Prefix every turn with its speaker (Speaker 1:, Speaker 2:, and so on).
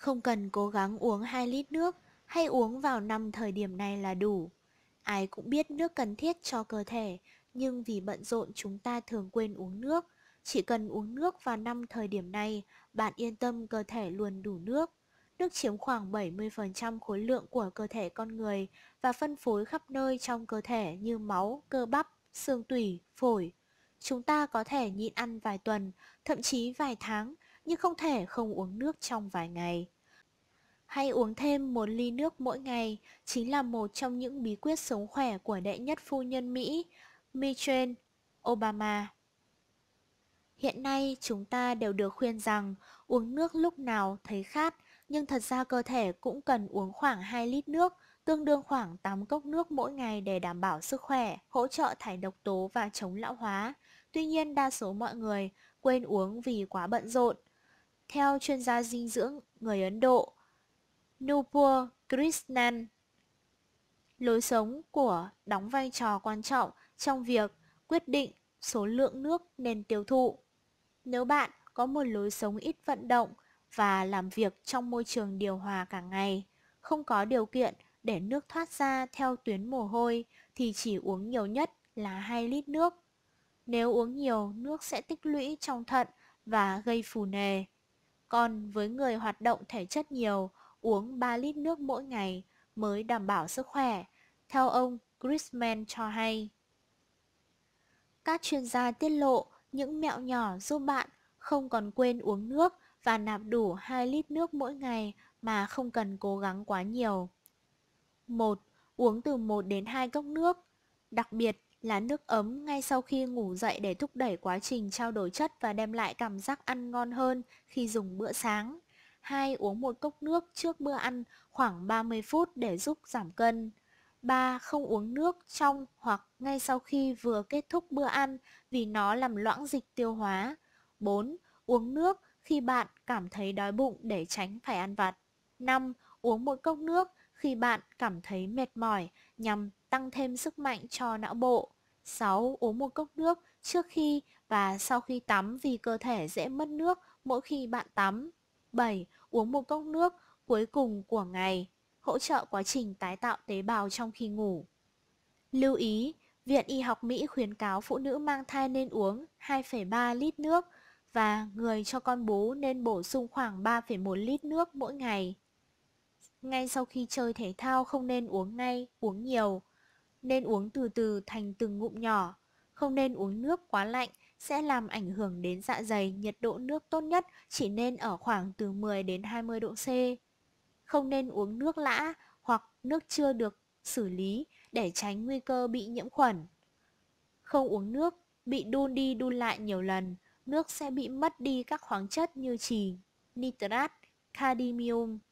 Speaker 1: Không cần cố gắng uống 2 lít nước hay uống vào năm thời điểm này là đủ. Ai cũng biết nước cần thiết cho cơ thể, nhưng vì bận rộn chúng ta thường quên uống nước. Chỉ cần uống nước vào năm thời điểm này, bạn yên tâm cơ thể luôn đủ nước. Nước chiếm khoảng 70% khối lượng của cơ thể con người và phân phối khắp nơi trong cơ thể như máu, cơ bắp, xương tủy, phổi. Chúng ta có thể nhịn ăn vài tuần, thậm chí vài tháng nhưng không thể không uống nước trong vài ngày. Hay uống thêm một ly nước mỗi ngày chính là một trong những bí quyết sống khỏe của đệ nhất phu nhân Mỹ, Michelle Obama. Hiện nay chúng ta đều được khuyên rằng uống nước lúc nào thấy khát, nhưng thật ra cơ thể cũng cần uống khoảng 2 lít nước, tương đương khoảng 8 cốc nước mỗi ngày để đảm bảo sức khỏe, hỗ trợ thải độc tố và chống lão hóa. Tuy nhiên đa số mọi người quên uống vì quá bận rộn. Theo chuyên gia dinh dưỡng người Ấn Độ, Nupur Krishnan, lối sống của đóng vai trò quan trọng trong việc quyết định số lượng nước nên tiêu thụ. Nếu bạn có một lối sống ít vận động và làm việc trong môi trường điều hòa cả ngày, không có điều kiện để nước thoát ra theo tuyến mồ hôi thì chỉ uống nhiều nhất là 2 lít nước. Nếu uống nhiều, nước sẽ tích lũy trong thận và gây phù nề. Còn với người hoạt động thể chất nhiều, uống 3 lít nước mỗi ngày mới đảm bảo sức khỏe, theo ông Grisman cho hay. Các chuyên gia tiết lộ những mẹo nhỏ giúp bạn không còn quên uống nước và nạp đủ 2 lít nước mỗi ngày mà không cần cố gắng quá nhiều. 1. Uống từ 1 đến 2 cốc nước. Đặc biệt, là nước ấm ngay sau khi ngủ dậy để thúc đẩy quá trình trao đổi chất và đem lại cảm giác ăn ngon hơn khi dùng bữa sáng. Hai Uống một cốc nước trước bữa ăn khoảng 30 phút để giúp giảm cân. 3. Không uống nước trong hoặc ngay sau khi vừa kết thúc bữa ăn vì nó làm loãng dịch tiêu hóa. 4. Uống nước khi bạn cảm thấy đói bụng để tránh phải ăn vặt. 5. Uống một cốc nước khi bạn cảm thấy mệt mỏi nhằm tăng thêm sức mạnh cho não bộ. 6. Uống một cốc nước trước khi và sau khi tắm vì cơ thể dễ mất nước mỗi khi bạn tắm. 7. Uống một cốc nước cuối cùng của ngày, hỗ trợ quá trình tái tạo tế bào trong khi ngủ. Lưu ý, Viện Y học Mỹ khuyến cáo phụ nữ mang thai nên uống 2,3 lít nước và người cho con bú nên bổ sung khoảng 3,1 lít nước mỗi ngày. Ngay sau khi chơi thể thao không nên uống ngay, uống nhiều nên uống từ từ thành từng ngụm nhỏ. Không nên uống nước quá lạnh, sẽ làm ảnh hưởng đến dạ dày, nhiệt độ nước tốt nhất chỉ nên ở khoảng từ 10 đến 20 độ C. Không nên uống nước lã hoặc nước chưa được xử lý để tránh nguy cơ bị nhiễm khuẩn. Không uống nước, bị đun đi đun lại nhiều lần, nước sẽ bị mất đi các khoáng chất như trì, nitrat, cadmium.